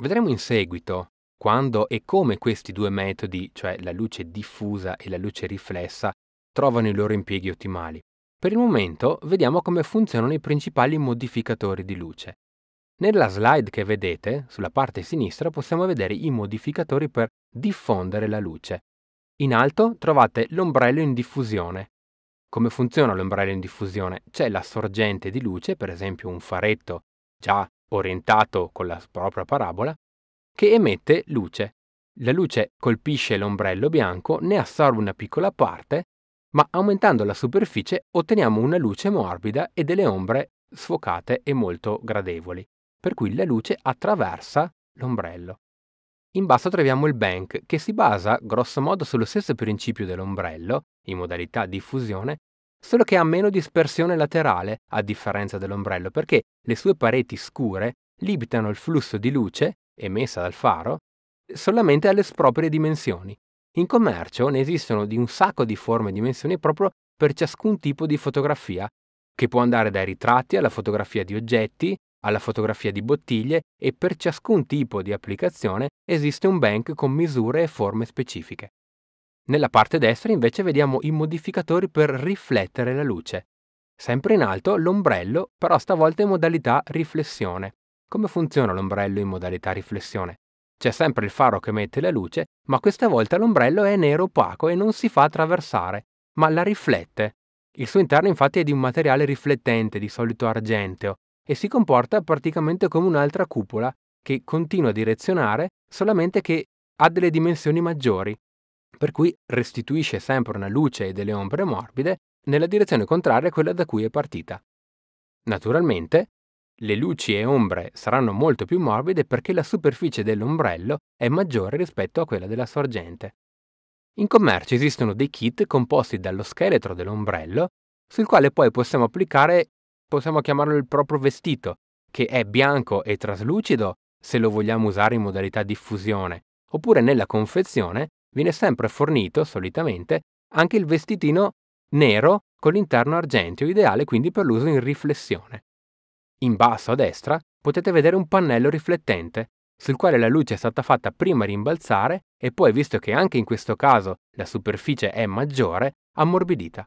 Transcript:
Vedremo in seguito quando e come questi due metodi, cioè la luce diffusa e la luce riflessa, trovano i loro impieghi ottimali. Per il momento vediamo come funzionano i principali modificatori di luce. Nella slide che vedete, sulla parte sinistra, possiamo vedere i modificatori per diffondere la luce. In alto trovate l'ombrello in diffusione. Come funziona l'ombrello in diffusione? C'è la sorgente di luce, per esempio un faretto già orientato con la propria parabola, che emette luce. La luce colpisce l'ombrello bianco, ne assorbe una piccola parte, ma aumentando la superficie otteniamo una luce morbida e delle ombre sfocate e molto gradevoli, per cui la luce attraversa l'ombrello. In basso troviamo il bank, che si basa grossomodo sullo stesso principio dell'ombrello, in modalità diffusione, solo che ha meno dispersione laterale, a differenza dell'ombrello, perché le sue pareti scure limitano il flusso di luce, emessa dal faro, solamente alle proprie dimensioni. In commercio ne esistono di un sacco di forme e dimensioni proprio per ciascun tipo di fotografia, che può andare dai ritratti alla fotografia di oggetti, alla fotografia di bottiglie e per ciascun tipo di applicazione esiste un bank con misure e forme specifiche. Nella parte destra invece vediamo i modificatori per riflettere la luce. Sempre in alto l'ombrello, però stavolta in modalità riflessione. Come funziona l'ombrello in modalità riflessione? C'è sempre il faro che mette la luce, ma questa volta l'ombrello è nero opaco e non si fa attraversare, ma la riflette. Il suo interno infatti è di un materiale riflettente, di solito argenteo, e si comporta praticamente come un'altra cupola che continua a direzionare, solamente che ha delle dimensioni maggiori, per cui restituisce sempre una luce e delle ombre morbide nella direzione contraria a quella da cui è partita. Naturalmente, le luci e ombre saranno molto più morbide perché la superficie dell'ombrello è maggiore rispetto a quella della sorgente. In commercio esistono dei kit composti dallo scheletro dell'ombrello, sul quale poi possiamo applicare, possiamo chiamarlo il proprio vestito, che è bianco e traslucido se lo vogliamo usare in modalità diffusione, oppure nella confezione viene sempre fornito, solitamente, anche il vestitino nero con l'interno argenteo, ideale quindi per l'uso in riflessione. In basso a destra potete vedere un pannello riflettente, sul quale la luce è stata fatta prima rimbalzare e poi, visto che anche in questo caso la superficie è maggiore, ammorbidita.